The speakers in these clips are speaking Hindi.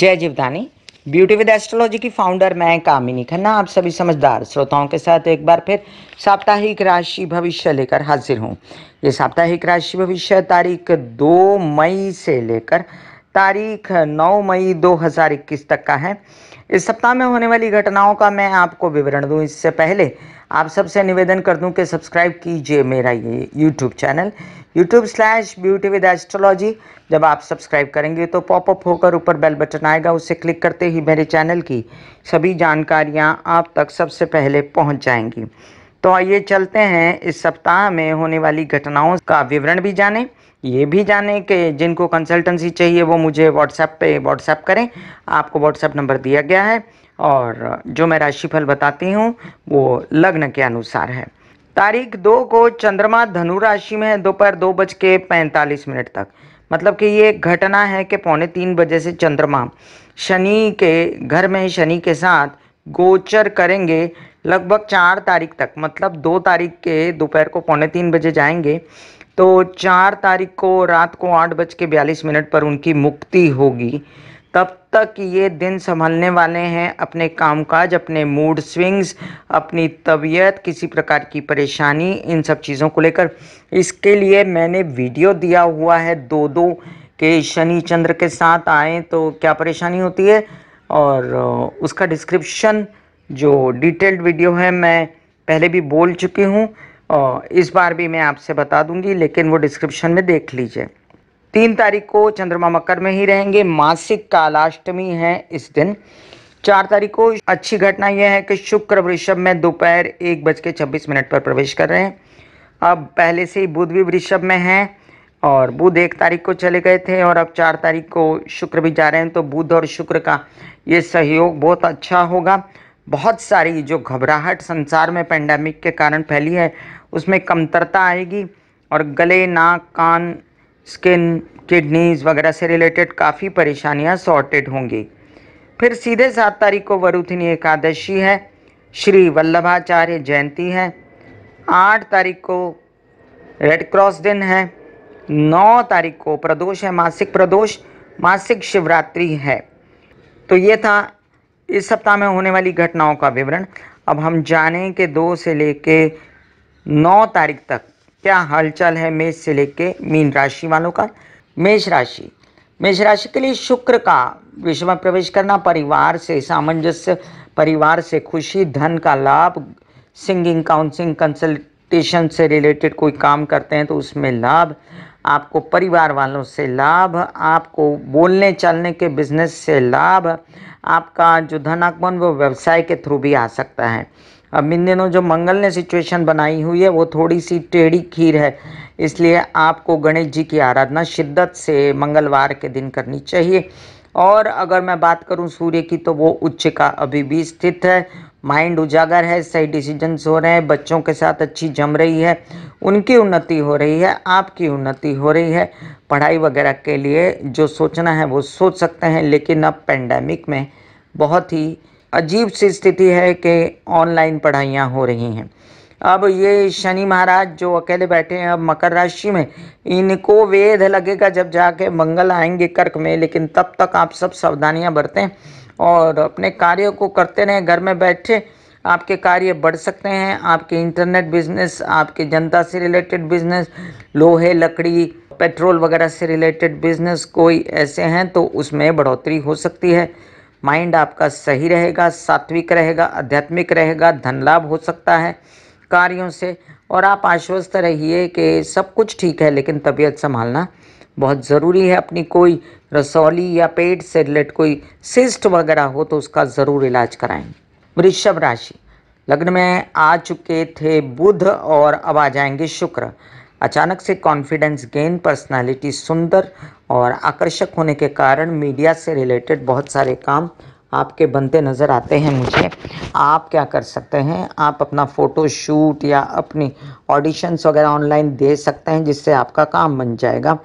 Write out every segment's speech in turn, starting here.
जय जीवधानी ब्यूटी विद एस्ट्रोलॉजी की फाउंडर मैं कामिनी खन्ना आप सभी समझदार श्रोताओं के साथ एक बार फिर साप्ताहिक राशि भविष्य लेकर हाजिर हूँ ये साप्ताहिक राशि भविष्य तारीख 2 मई से लेकर तारीख 9 मई 2021 तक का है इस सप्ताह में होने वाली घटनाओं का मैं आपको विवरण दूँ इससे पहले आप सबसे निवेदन कर दूँ कि सब्सक्राइब कीजिए मेरा ये YouTube channel YouTube slash beauty with astrology जब आप सब्सक्राइब करेंगे तो पॉपअप होकर ऊपर बेल बटन आएगा उसे क्लिक करते ही मेरे चैनल की सभी जानकारियां आप तक सबसे पहले पहुंच जाएंगी तो आइए चलते हैं इस सप्ताह में होने वाली घटनाओं का विवरण भी जानें ये भी जाने कि जिनको कंसल्टेंसी चाहिए वो मुझे व्हाट्सएप पे व्हाट्सएप करें आपको व्हाट्सएप नंबर दिया गया है और जो मैं राशिफल बताती हूँ वो लग्न के अनुसार है तारीख दो को चंद्रमा धनु राशि में है दोपहर दो बज के पैंतालीस मिनट तक मतलब कि ये घटना है कि पौने तीन बजे से चंद्रमा शनि के घर में शनि के साथ गोचर करेंगे लगभग चार तारीख तक मतलब दो तारीख के दोपहर को पौने तीन बजे जाएंगे तो चार तारीख को रात को आठ बज के बयालीस मिनट पर उनकी मुक्ति होगी तब तक ये दिन संभलने वाले हैं अपने कामकाज अपने मूड स्विंग्स अपनी तबीयत किसी प्रकार की परेशानी इन सब चीज़ों को लेकर इसके लिए मैंने वीडियो दिया हुआ है दो दो के शनि चंद्र के साथ आए तो क्या परेशानी होती है और उसका डिस्क्रिप्शन जो डिटेल्ड वीडियो है मैं पहले भी बोल चुकी हूँ और इस बार भी मैं आपसे बता दूंगी लेकिन वो डिस्क्रिप्शन में देख लीजिए तीन तारीख को चंद्रमा मकर में ही रहेंगे मासिक कालाष्टमी है इस दिन चार तारीख को अच्छी घटना यह है कि शुक्र वृषभ में दोपहर एक बज के छब्बीस मिनट पर प्रवेश कर रहे हैं अब पहले से ही बुध भी वृषभ में हैं और बुध एक तारीख को चले गए थे और अब चार तारीख को शुक्र भी जा रहे हैं तो बुध और शुक्र का ये सहयोग बहुत अच्छा होगा बहुत सारी जो घबराहट संसार में पेंडेमिक के कारण फैली है उसमें कमतरता आएगी और गले नाक कान स्किन किडनीज वगैरह से रिलेटेड काफ़ी परेशानियां सॉर्टेड होंगी फिर सीधे सात तारीख को वरुथिनी एकादशी है श्री वल्लभाचार्य जयंती है आठ तारीख को रेड क्रॉस दिन है नौ तारीख को प्रदोष है मासिक प्रदोष मासिक शिवरात्रि है तो ये था इस सप्ताह में होने वाली घटनाओं का विवरण अब हम जाने के दो से लेके नौ तारीख तक क्या हालचाल है मेष से लेके मीन राशि वालों का मेष राशि मेष राशि के लिए शुक्र का विश्व में प्रवेश करना परिवार से सामंजस्य परिवार से खुशी धन का लाभ सिंगिंग काउंसिलिंग कंसल्टेशन से रिलेटेड कोई काम करते हैं तो उसमें लाभ आपको परिवार वालों से लाभ आपको बोलने चलने के बिजनेस से लाभ आपका जो धन आगमन वो व्यवसाय के थ्रू भी आ सकता है अब इन दिनों जो मंगल ने सिचुएशन बनाई हुई है वो थोड़ी सी टेढ़ी खीर है इसलिए आपको गणेश जी की आराधना शिद्दत से मंगलवार के दिन करनी चाहिए और अगर मैं बात करूं सूर्य की तो वो उच्च का अभी भी स्थित है माइंड उजागर है सही डिसीजंस हो रहे हैं बच्चों के साथ अच्छी जम रही है उनकी उन्नति हो रही है आपकी उन्नति हो रही है पढ़ाई वगैरह के लिए जो सोचना है वो सोच सकते हैं लेकिन अब पेंडेमिक में बहुत ही अजीब सी स्थिति है कि ऑनलाइन पढ़ाइयाँ हो रही हैं अब ये शनि महाराज जो अकेले बैठे हैं अब मकर राशि में इनको वेध लगेगा जब जाके मंगल आएंगे कर्क में लेकिन तब तक आप सब सावधानियाँ बरतें और अपने कार्यों को करते रहें घर में बैठे आपके कार्य बढ़ सकते हैं आपके इंटरनेट बिजनेस आपके जनता से रिलेटेड बिजनेस लोहे लकड़ी पेट्रोल वगैरह से रिलेटेड बिजनेस कोई ऐसे हैं तो उसमें बढ़ोतरी हो सकती है माइंड आपका सही रहेगा सात्विक रहेगा आध्यात्मिक रहेगा धन लाभ हो सकता है कार्यों से और आप आश्वस्त रहिए कि सब कुछ ठीक है लेकिन तबीयत संभालना बहुत ज़रूरी है अपनी कोई रसौली या पेट से रिलेट कोई सिस्ट वगैरह हो तो उसका ज़रूर इलाज कराएंगे वृषभ राशि लग्न में आ चुके थे बुध और अब आ जाएंगे शुक्र अचानक से कॉन्फिडेंस गेन पर्सनालिटी सुंदर और आकर्षक होने के कारण मीडिया से रिलेटेड बहुत सारे काम आपके बनते नज़र आते हैं मुझे आप क्या कर सकते हैं आप अपना फ़ोटो शूट या अपनी ऑडिशंस वगैरह ऑनलाइन दे सकते हैं जिससे आपका काम बन जाएगा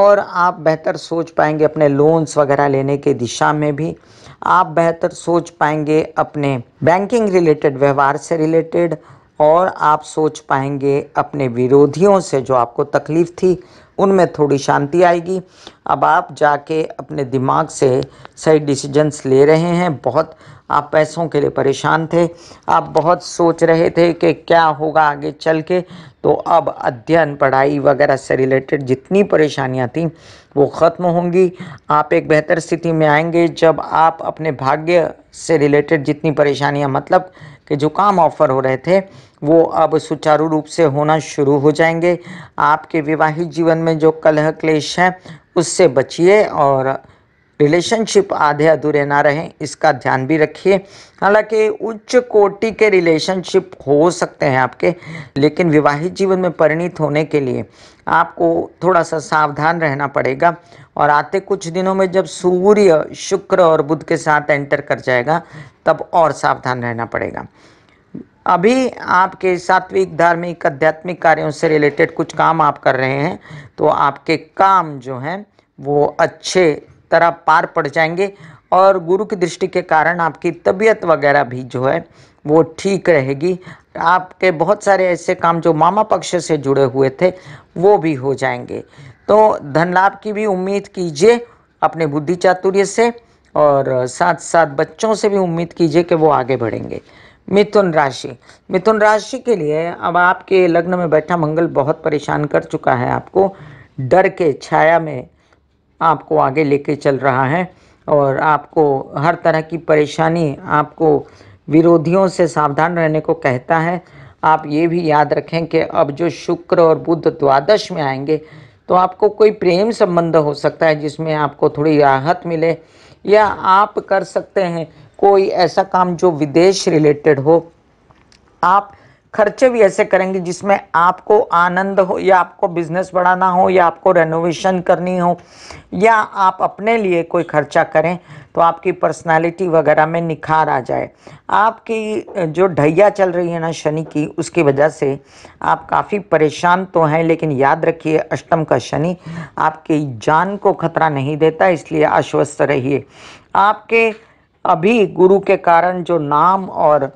और आप बेहतर सोच पाएंगे अपने लोन्स वगैरह लेने की दिशा में भी आप बेहतर सोच पाएंगे अपने बैंकिंग रिलेटेड व्यवहार से रिलेटेड और आप सोच पाएंगे अपने विरोधियों से जो आपको तकलीफ़ थी उनमें थोड़ी शांति आएगी अब आप जाके अपने दिमाग से सही डिसीजंस ले रहे हैं बहुत आप पैसों के लिए परेशान थे आप बहुत सोच रहे थे कि क्या होगा आगे चल के तो अब अध्ययन पढ़ाई वगैरह से रिलेटेड जितनी परेशानियां थी वो ख़त्म होंगी आप एक बेहतर स्थिति में आएंगे जब आप अपने भाग्य से रिलेटेड जितनी परेशानियां मतलब कि जो काम ऑफर हो रहे थे वो अब सुचारू रूप से होना शुरू हो जाएंगे आपके विवाहित जीवन में जो कलह क्लेश है उससे बचिए और रिलेशनशिप आधे अधूरे ना रहें इसका ध्यान भी रखिए हालांकि उच्च कोटि के रिलेशनशिप हो सकते हैं आपके लेकिन विवाहित जीवन में परिणित होने के लिए आपको थोड़ा सा सावधान रहना पड़ेगा और आते कुछ दिनों में जब सूर्य शुक्र और बुध के साथ एंटर कर जाएगा तब और सावधान रहना पड़ेगा अभी आपके सात्विक धार्मिक आध्यात्मिक कार्यों से रिलेटेड कुछ काम आप कर रहे हैं तो आपके काम जो हैं वो अच्छे तरह पार पड़ जाएंगे और गुरु की दृष्टि के कारण आपकी तबीयत वगैरह भी जो है वो ठीक रहेगी आपके बहुत सारे ऐसे काम जो मामा पक्ष से जुड़े हुए थे वो भी हो जाएंगे तो धन लाभ की भी उम्मीद कीजिए अपने बुद्धि चातुर्य से और साथ साथ बच्चों से भी उम्मीद कीजिए कि वो आगे बढ़ेंगे मिथुन राशि मिथुन राशि के लिए अब आपके लग्न में बैठा मंगल बहुत परेशान कर चुका है आपको डर के छाया में आपको आगे लेके चल रहा है और आपको हर तरह की परेशानी आपको विरोधियों से सावधान रहने को कहता है आप ये भी याद रखें कि अब जो शुक्र और बुध द्वादश में आएंगे तो आपको कोई प्रेम संबंध हो सकता है जिसमें आपको थोड़ी राहत मिले या आप कर सकते हैं कोई ऐसा काम जो विदेश रिलेटेड हो आप खर्चे भी ऐसे करेंगे जिसमें आपको आनंद हो या आपको बिजनेस बढ़ाना हो या आपको रेनोवेशन करनी हो या आप अपने लिए कोई खर्चा करें तो आपकी पर्सनालिटी वगैरह में निखार आ जाए आपकी जो ढैया चल रही है ना शनि की उसकी वजह से आप काफ़ी परेशान तो हैं लेकिन याद रखिए अष्टम का शनि आपकी जान को खतरा नहीं देता इसलिए आश्वस्त रहिए आपके अभी गुरु के कारण जो नाम और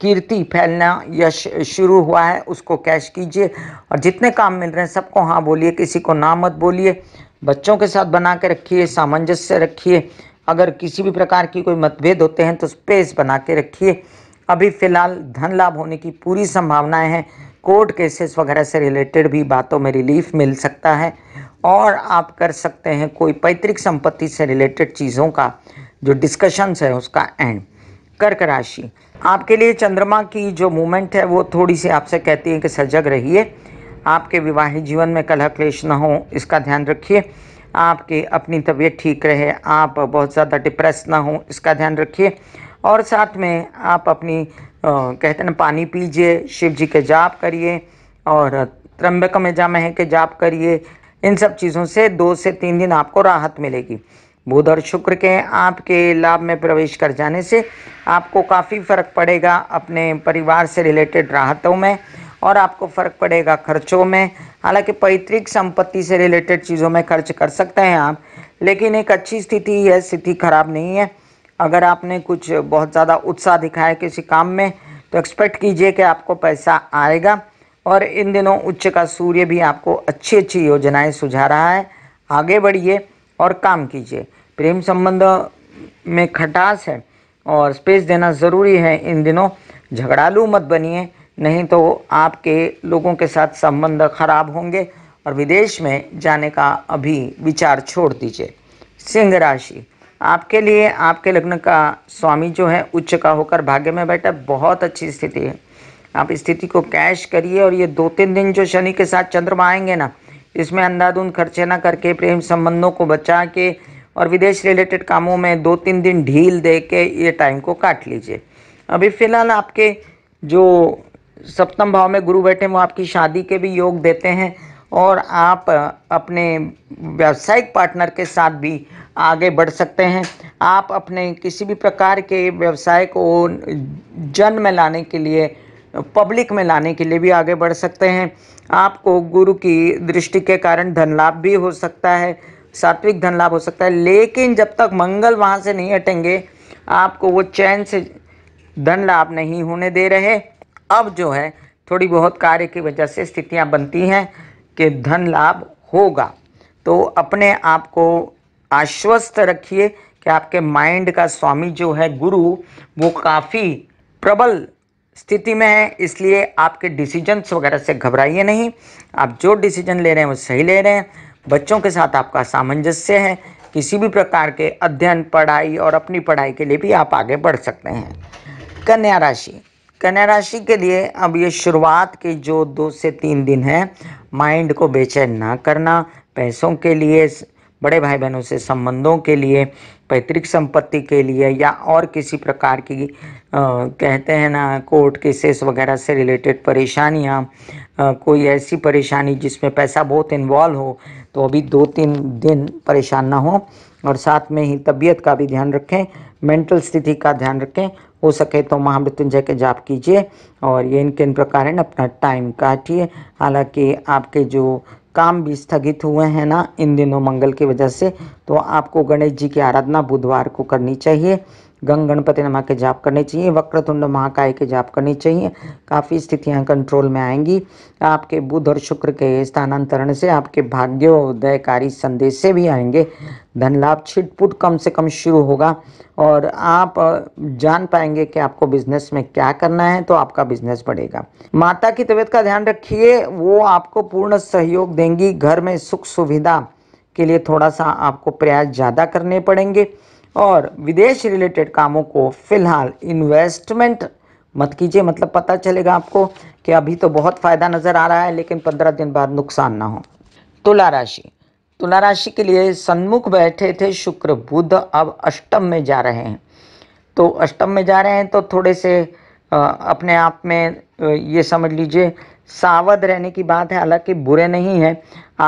कीर्ति फैलना यश शुरू हुआ है उसको कैश कीजिए और जितने काम मिल रहे हैं सबको हाँ बोलिए किसी को ना मत बोलिए बच्चों के साथ बना के रखिए सामंजस्य रखिए अगर किसी भी प्रकार की कोई मतभेद होते हैं तो स्पेस बना के रखिए अभी फिलहाल धन लाभ होने की पूरी संभावनाएं हैं कोर्ट केसेस वगैरह से रिलेटेड भी बातों में रिलीफ मिल सकता है और आप कर सकते हैं कोई पैतृक संपत्ति से रिलेटेड चीज़ों का जो डिस्कशंस है उसका एंड कर्क राशि आपके लिए चंद्रमा की जो मूवमेंट है वो थोड़ी सी आपसे कहती है कि सजग रहिए आपके विवाहित जीवन में कलह क्लेश ना हो इसका ध्यान रखिए आपकी अपनी तबीयत ठीक रहे आप बहुत ज़्यादा डिप्रेस ना हो इसका ध्यान रखिए और साथ में आप अपनी कहते हैं ना पानी पीजिए शिव जी के जाप करिए और त्रम्बक में जामह के जाप करिए इन सब चीज़ों से दो से तीन दिन आपको राहत मिलेगी बुध और शुक्र के आपके लाभ में प्रवेश कर जाने से आपको काफ़ी फ़र्क पड़ेगा अपने परिवार से रिलेटेड राहतों में और आपको फ़र्क पड़ेगा खर्चों में हालांकि पैतृक संपत्ति से रिलेटेड चीज़ों में खर्च कर सकते हैं आप लेकिन एक अच्छी स्थिति है स्थिति ख़राब नहीं है अगर आपने कुछ बहुत ज़्यादा उत्साह दिखाया किसी काम में तो एक्सपेक्ट कीजिए कि आपको पैसा आएगा और इन दिनों उच्च का सूर्य भी आपको अच्छी अच्छी योजनाएं सुझा रहा है आगे बढ़िए और काम कीजिए प्रेम संबंध में खटास है और स्पेस देना ज़रूरी है इन दिनों झगड़ालू मत बनिए नहीं तो आपके लोगों के साथ संबंध खराब होंगे और विदेश में जाने का अभी विचार छोड़ दीजिए सिंह राशि आपके लिए आपके लग्न का स्वामी जो है उच्च का होकर भाग्य में बैठा बहुत अच्छी स्थिति है आप स्थिति को कैश करिए और ये दो तीन दिन जो शनि के साथ चंद्रमा आएंगे ना इसमें अंधाधुंध खर्चे ना करके प्रेम संबंधों को बचा के और विदेश रिलेटेड कामों में दो तीन दिन ढील दे के ये टाइम को काट लीजिए अभी फ़िलहाल आपके जो सप्तम भाव में गुरु बैठे हैं वो आपकी शादी के भी योग देते हैं और आप अपने व्यावसायिक पार्टनर के साथ भी आगे बढ़ सकते हैं आप अपने किसी भी प्रकार के व्यवसाय को जन में लाने के लिए पब्लिक में लाने के लिए भी आगे बढ़ सकते हैं आपको गुरु की दृष्टि के कारण धन लाभ भी हो सकता है सात्विक धन लाभ हो सकता है लेकिन जब तक मंगल वहाँ से नहीं हटेंगे आपको वो चैन से धन लाभ नहीं होने दे रहे अब जो है थोड़ी बहुत कार्य की वजह से स्थितियाँ बनती हैं कि धन लाभ होगा तो अपने आप को आश्वस्त रखिए कि आपके माइंड का स्वामी जो है गुरु वो काफ़ी प्रबल स्थिति में है इसलिए आपके डिसीजन्स वगैरह से घबराइए नहीं आप जो डिसीजन ले रहे हैं वो सही ले रहे हैं बच्चों के साथ आपका सामंजस्य है किसी भी प्रकार के अध्ययन पढ़ाई और अपनी पढ़ाई के लिए भी आप आगे बढ़ सकते हैं कन्या राशि कन्या राशि के लिए अब ये शुरुआत के जो दो से तीन दिन हैं माइंड को बेचैन ना करना पैसों के लिए बड़े भाई बहनों से संबंधों के लिए पैतृक संपत्ति के लिए या और किसी प्रकार की आ, कहते हैं ना कोर्ट केसेस वगैरह से रिलेटेड परेशानियाँ कोई ऐसी परेशानी जिसमें पैसा बहुत इन्वॉल्व हो तो अभी दो तीन दिन परेशान ना हो और साथ में ही तबीयत का भी ध्यान रखें मेंटल स्थिति का ध्यान रखें हो सके तो महामृत्युंजय के जाप कीजिए और ये इनके प्रकार अपना टाइम काटिए हालांकि आपके जो काम भी स्थगित हुए हैं ना इन दिनों मंगल की वजह से तो आपको गणेश जी की आराधना बुधवार को करनी चाहिए गंग गणपति नमा के जाप करने चाहिए वक्रतुंड महाकाय के जाप करने चाहिए काफ़ी स्थितियां कंट्रोल में आएंगी आपके बुध और शुक्र के स्थानांतरण से आपके भाग्योदयकारी संदेश से भी आएंगे धन लाभ छिटपुट कम से कम शुरू होगा और आप जान पाएंगे कि आपको बिजनेस में क्या करना है तो आपका बिजनेस बढ़ेगा माता की तबीयत का ध्यान रखिए वो आपको पूर्ण सहयोग देंगी घर में सुख सुविधा के लिए थोड़ा सा आपको प्रयास ज़्यादा करने पड़ेंगे और विदेश रिलेटेड कामों को फिलहाल इन्वेस्टमेंट मत कीजिए मतलब पता चलेगा आपको कि अभी तो बहुत फ़ायदा नज़र आ रहा है लेकिन पंद्रह दिन बाद नुकसान ना हो तुला राशि तुला राशि के लिए सन्मुख बैठे थे शुक्र बुध अब अष्टम में जा रहे हैं तो अष्टम में जा रहे हैं तो थोड़े से अपने आप में ये समझ लीजिए सावध रहने की बात है हालांकि बुरे नहीं हैं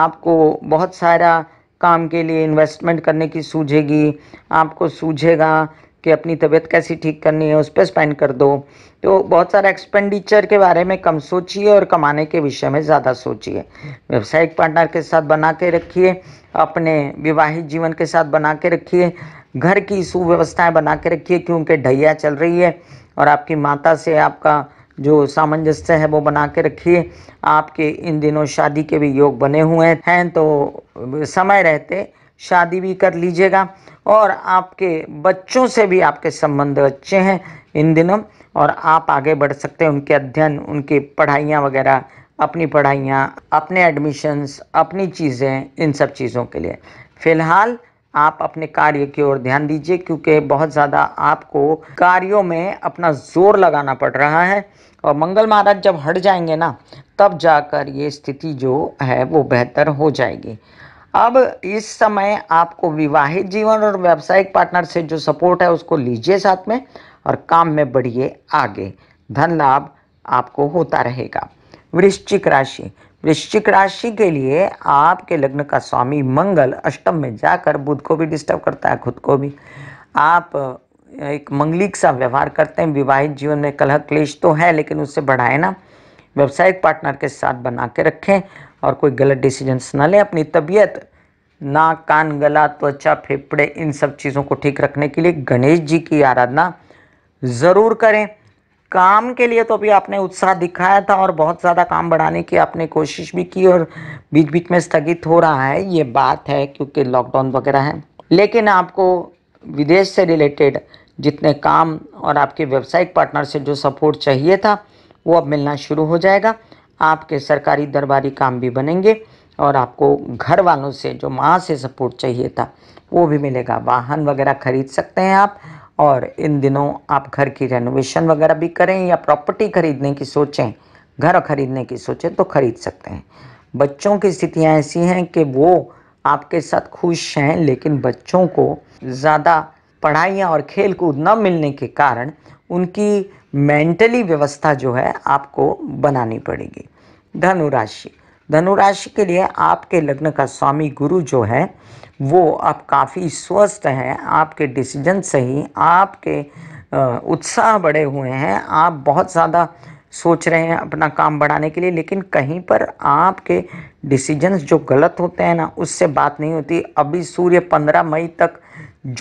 आपको बहुत सारा काम के लिए इन्वेस्टमेंट करने की सूझेगी आपको सूझेगा कि अपनी तबीयत कैसी ठीक करनी है उस पर स्पेंड कर दो तो बहुत सारा एक्सपेंडिचर के बारे में कम सोचिए और कमाने के विषय में ज़्यादा सोचिए व्यवसायिक पार्टनर के साथ बना के रखिए अपने विवाहित जीवन के साथ बना के रखिए घर की सुव्यवस्थाएँ बना के रखिए क्योंकि ढैया चल रही है और आपकी माता से आपका जो सामंजस्य है वो बना के रखिए आपके इन दिनों शादी के भी योग बने हुए हैं तो समय रहते शादी भी कर लीजिएगा और आपके बच्चों से भी आपके संबंध अच्छे हैं इन दिनों और आप आगे बढ़ सकते हैं उनके अध्ययन उनकी पढ़ाइयाँ वगैरह अपनी पढ़ाइयाँ अपने एडमिशन्स अपनी चीज़ें इन सब चीज़ों के लिए फ़िलहाल आप अपने कार्य की ओर ध्यान दीजिए क्योंकि बहुत ज़्यादा आपको कार्यों में अपना जोर लगाना पड़ रहा है और मंगल महाराज जब हट जाएंगे ना तब जाकर ये स्थिति जो है वो बेहतर हो जाएगी अब इस समय आपको विवाहित जीवन और व्यावसायिक पार्टनर से जो सपोर्ट है उसको लीजिए साथ में और काम में बढ़िए आगे धन लाभ आपको होता रहेगा वृश्चिक राशि वृश्चिक राशि के लिए आपके लग्न का स्वामी मंगल अष्टम में जाकर बुध को भी डिस्टर्ब करता है खुद को भी आप एक मंगलिक सा व्यवहार करते हैं विवाहित जीवन में कलह क्लेश तो है लेकिन उससे बढ़ाए ना व्यवसायिक पार्टनर के साथ बना के रखें और कोई गलत डिसीजंस ना लें अपनी तबीयत ना कान गला त्वचा फेफड़े इन सब चीज़ों को ठीक रखने के लिए गणेश जी की आराधना ज़रूर करें काम के लिए तो अभी आपने उत्साह दिखाया था और बहुत ज़्यादा काम बढ़ाने की आपने कोशिश भी की और बीच बीच में स्थगित हो रहा है ये बात है क्योंकि लॉकडाउन वगैरह है लेकिन आपको विदेश से रिलेटेड जितने काम और आपके व्यावसायिक पार्टनर से जो सपोर्ट चाहिए था वो अब मिलना शुरू हो जाएगा आपके सरकारी दरबारी काम भी बनेंगे और आपको घर वालों से जो माँ से सपोर्ट चाहिए था वो भी मिलेगा वाहन वगैरह खरीद सकते हैं आप और इन दिनों आप घर की रेनोवेशन वगैरह भी करें या प्रॉपर्टी खरीदने की सोचें घर खरीदने की सोचें तो खरीद सकते हैं बच्चों की स्थितियाँ ऐसी हैं कि वो आपके साथ खुश हैं लेकिन बच्चों को ज़्यादा पढ़ाइयाँ और खेल कूद न मिलने के कारण उनकी मेंटली व्यवस्था जो है आपको बनानी पड़ेगी धनुराशि धनुराशि के लिए आपके लग्न का स्वामी गुरु जो है वो आप काफ़ी स्वस्थ हैं आपके डिसीजन सही आपके उत्साह बढ़े हुए हैं आप बहुत ज़्यादा सोच रहे हैं अपना काम बढ़ाने के लिए लेकिन कहीं पर आपके डिसीजंस जो गलत होते हैं ना उससे बात नहीं होती अभी सूर्य 15 मई तक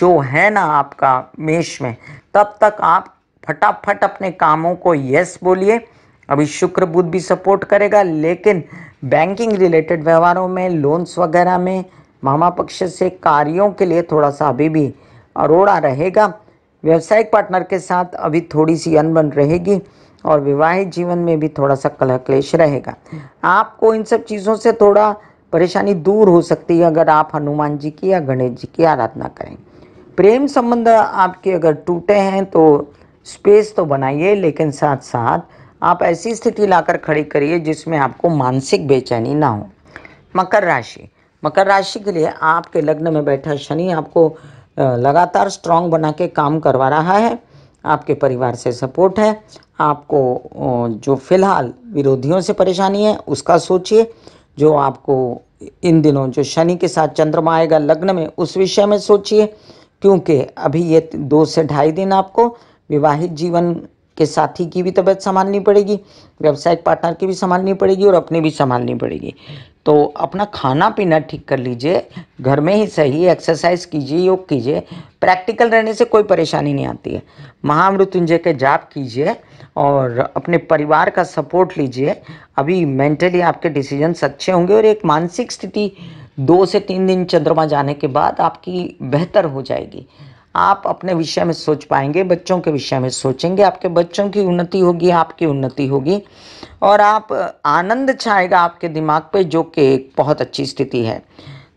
जो है ना आपका मेष में तब तक आप फटाफट अपने कामों को यस बोलिए अभी शुक्र बुध भी सपोर्ट करेगा लेकिन बैंकिंग रिलेटेड व्यवहारों में लोन्स वगैरह में मामा पक्ष से कार्यों के लिए थोड़ा सा अभी भी अरोड़ा रहेगा व्यवसायिक पार्टनर के साथ अभी थोड़ी सी अनबन रहेगी और विवाहित जीवन में भी थोड़ा सा कलह क्लेश रहेगा आपको इन सब चीज़ों से थोड़ा परेशानी दूर हो सकती है अगर आप हनुमान जी की या गणेश जी की आराधना करें प्रेम संबंध आपके अगर टूटे हैं तो स्पेस तो बनाइए लेकिन साथ साथ आप ऐसी स्थिति लाकर खड़ी करिए जिसमें आपको मानसिक बेचैनी ना हो मकर राशि मकर राशि के लिए आपके लग्न में बैठा शनि आपको लगातार स्ट्रांग बना के काम करवा रहा है आपके परिवार से सपोर्ट है आपको जो फिलहाल विरोधियों से परेशानी है उसका सोचिए जो आपको इन दिनों जो शनि के साथ चंद्रमा आएगा लग्न में उस विषय में सोचिए क्योंकि अभी ये दो से ढाई दिन आपको विवाहित जीवन के साथी की भी तबीयत संभालनी पड़ेगी व्यवसायिक पार्टनर की भी संभालनी पड़ेगी और अपनी भी संभालनी पड़ेगी तो अपना खाना पीना ठीक कर लीजिए घर में ही सही एक्सरसाइज कीजिए योग कीजिए प्रैक्टिकल रहने से कोई परेशानी नहीं आती है महामृत्युंजय के जाप कीजिए और अपने परिवार का सपोर्ट लीजिए अभी मेंटली आपके डिसीजन अच्छे होंगे और एक मानसिक स्थिति दो से तीन दिन चंद्रमा जाने के बाद आपकी बेहतर हो जाएगी आप अपने विषय में सोच पाएंगे बच्चों के विषय में सोचेंगे आपके बच्चों की उन्नति होगी आपकी उन्नति होगी और आप आनंद छाएगा आपके दिमाग पे जो कि एक बहुत अच्छी स्थिति है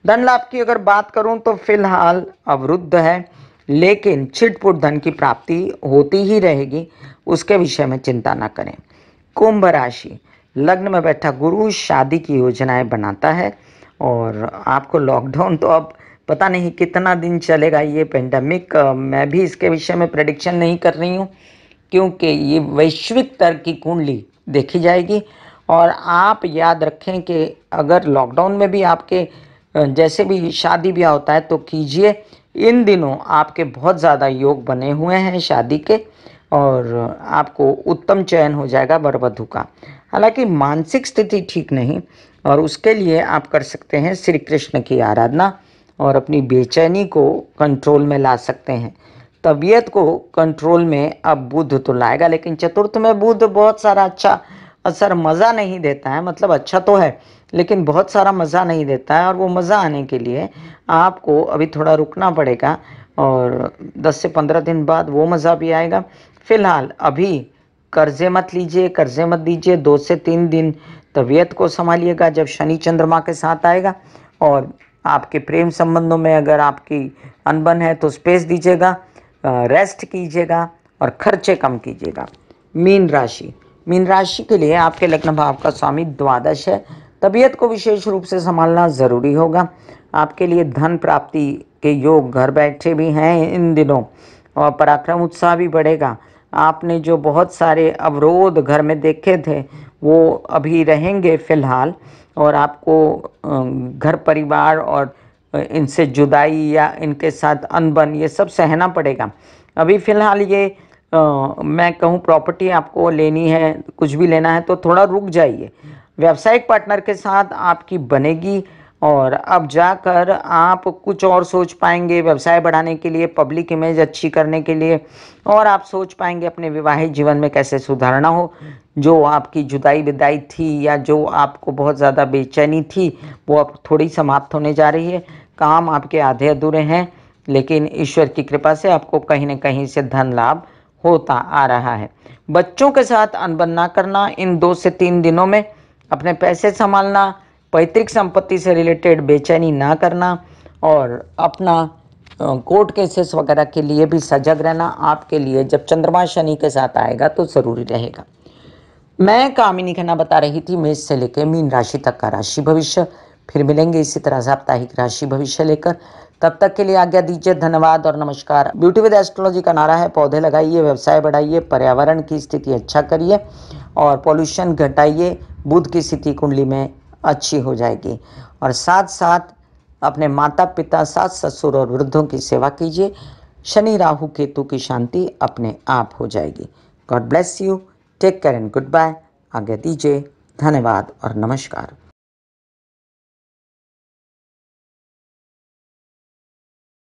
धन लाभ की अगर बात करूं तो फिलहाल अवरुद्ध है लेकिन छिटपुट धन की प्राप्ति होती ही रहेगी उसके विषय में चिंता ना करें कुंभ राशि लग्न में बैठा गुरु शादी की योजनाएं बनाता है और आपको लॉकडाउन तो अब पता नहीं कितना दिन चलेगा ये पेंडेमिक मैं भी इसके विषय में प्रडिक्शन नहीं कर रही हूँ क्योंकि ये वैश्विक तर की कुंडली देखी जाएगी और आप याद रखें कि अगर लॉकडाउन में भी आपके जैसे भी शादी ब्याह होता है तो कीजिए इन दिनों आपके बहुत ज़्यादा योग बने हुए हैं शादी के और आपको उत्तम चयन हो जाएगा बरबधु का हालांकि मानसिक स्थिति ठीक नहीं और उसके लिए आप कर सकते हैं श्री कृष्ण की आराधना और अपनी बेचैनी को कंट्रोल में ला सकते हैं तबीयत को कंट्रोल में अब बुध तो लाएगा लेकिन चतुर्थ में बुध बहुत सारा अच्छा असर मज़ा नहीं देता है मतलब अच्छा तो है लेकिन बहुत सारा मज़ा नहीं देता है और वो मज़ा आने के लिए आपको अभी थोड़ा रुकना पड़ेगा और 10 से 15 दिन बाद वो मज़ा भी आएगा फिलहाल अभी कर्जे मत लीजिए कर्जे मत दीजिए दो से तीन दिन तबीयत को संभालिएगा जब शनि चंद्रमा के साथ आएगा और आपके प्रेम संबंधों में अगर आपकी अनबन है तो स्पेस दीजिएगा रेस्ट कीजिएगा और खर्चे कम कीजिएगा मीन राशि मीन राशि के लिए आपके लग्न भाव का स्वामी द्वादश है तबीयत को विशेष रूप से संभालना ज़रूरी होगा आपके लिए धन प्राप्ति के योग घर बैठे भी हैं इन दिनों और पराक्रम उत्साह भी बढ़ेगा आपने जो बहुत सारे अवरोध घर में देखे थे वो अभी रहेंगे फिलहाल और आपको घर परिवार और इनसे जुदाई या इनके साथ अनबन ये सब सहना पड़ेगा अभी फ़िलहाल ये आ, मैं कहूँ प्रॉपर्टी आपको लेनी है कुछ भी लेना है तो थोड़ा रुक जाइए व्यावसायिक पार्टनर के साथ आपकी बनेगी और अब जाकर आप कुछ और सोच पाएंगे व्यवसाय बढ़ाने के लिए पब्लिक इमेज अच्छी करने के लिए और आप सोच पाएंगे अपने विवाहित जीवन में कैसे सुधारना हो जो आपकी जुदाई विदाई थी या जो आपको बहुत ज़्यादा बेचैनी थी वो अब थोड़ी समाप्त होने जा रही है काम आपके आधे अधूरे हैं लेकिन ईश्वर की कृपा से आपको कहीं ना कहीं से धन लाभ होता आ रहा है बच्चों के साथ अनबन ना करना इन दो से तीन दिनों में अपने पैसे संभालना पैतृक संपत्ति से रिलेटेड बेचैनी ना करना और अपना कोर्ट केसेस वगैरह के लिए भी सजग रहना आपके लिए जब चंद्रमा शनि के साथ आएगा तो ज़रूरी रहेगा मैं कामिनी खन्ना बता रही थी मेष से लेकर मीन राशि तक का राशि भविष्य फिर मिलेंगे इसी तरह साप्ताहिक राशि भविष्य लेकर तब तक के लिए आज्ञा दीजिए धन्यवाद और नमस्कार ब्यूटी विद एस्ट्रोलॉजी का नारा है पौधे लगाइए व्यवसाय बढ़ाइए पर्यावरण की स्थिति अच्छा करिए और पॉल्यूशन घटाइए बुध की स्थिति कुंडली में अच्छी हो जाएगी और साथ साथ अपने माता पिता सास ससुर और वृद्धों की सेवा कीजिए शनि राहु केतु की शांति अपने आप हो जाएगी God bless you take care and goodbye आगे दीजिए धन्यवाद और नमस्कार